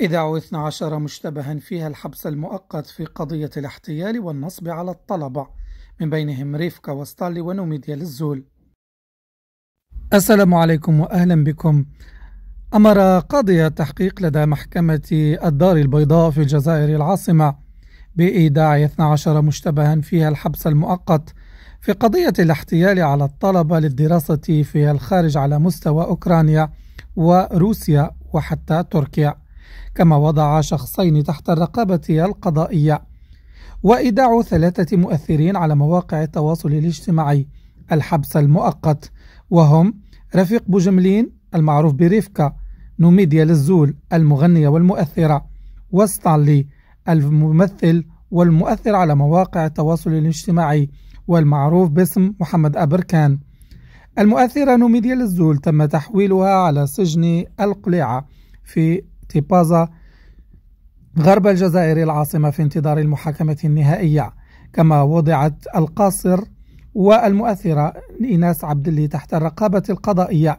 إذا عثنا عشر مشتبها فيها الحبس المؤقت في قضية الاحتيال والنصب على الطلبة من بينهم ريفكا وستالي ونوميديا للزول السلام عليكم وأهلا بكم أمر قاضي التحقيق لدى محكمة الدار البيضاء في الجزائر العاصمة بإيداع 12 مشتبها فيها الحبس المؤقت في قضية الاحتيال على الطلبة للدراسة في الخارج على مستوى أوكرانيا وروسيا وحتى تركيا كما وضع شخصين تحت الرقابة القضائية وإيداع ثلاثة مؤثرين على مواقع التواصل الاجتماعي الحبس المؤقت وهم رفيق بوجملين المعروف بريفكا نوميديا للزول المغنية والمؤثرة وستانلي الممثل والمؤثر على مواقع التواصل الاجتماعي والمعروف باسم محمد أبركان المؤثرة نوميديا للزول تم تحويلها على سجن القليعة في تيبازا غرب الجزائر العاصمة في انتظار المحاكمة النهائية كما وضعت القاصر والمؤثرة إيناس عبدلي تحت الرقابة القضائية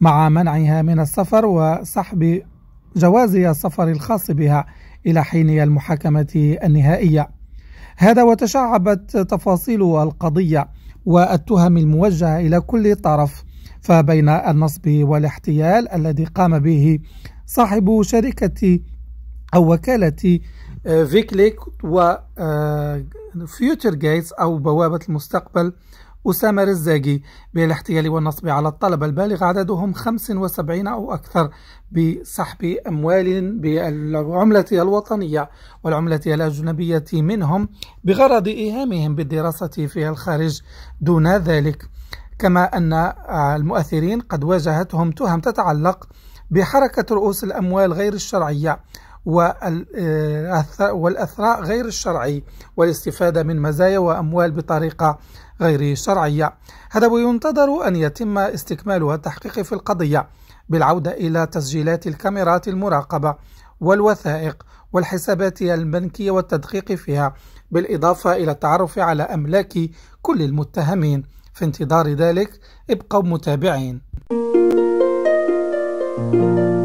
مع منعها من السفر وسحب جواز السفر الخاص بها إلى حين المحاكمة النهائية هذا وتشعبت تفاصيل القضية والتهم الموجهة إلى كل طرف فبين النصب والاحتيال الذي قام به صاحب شركة أو وكالة آه، فيكليك آه، فيوتشر جيتس أو بوابة المستقبل أسامة رزاقي بالاحتيال والنصب على الطلبة البالغ عددهم 75 أو أكثر بسحب أموال بالعملة الوطنية والعملة الأجنبية منهم بغرض إيهامهم بالدراسة في الخارج دون ذلك كما أن المؤثرين قد واجهتهم تهم تتعلق بحركة رؤوس الأموال غير الشرعية آه، والأثراء غير الشرعي والاستفادة من مزايا وأموال بطريقة غير شرعية هذا وينتظر أن يتم استكمال التحقيق في القضية بالعودة إلى تسجيلات الكاميرات المراقبة والوثائق والحسابات البنكية والتدقيق فيها بالإضافة إلى التعرف على أملاك كل المتهمين في انتظار ذلك ابقوا متابعين Música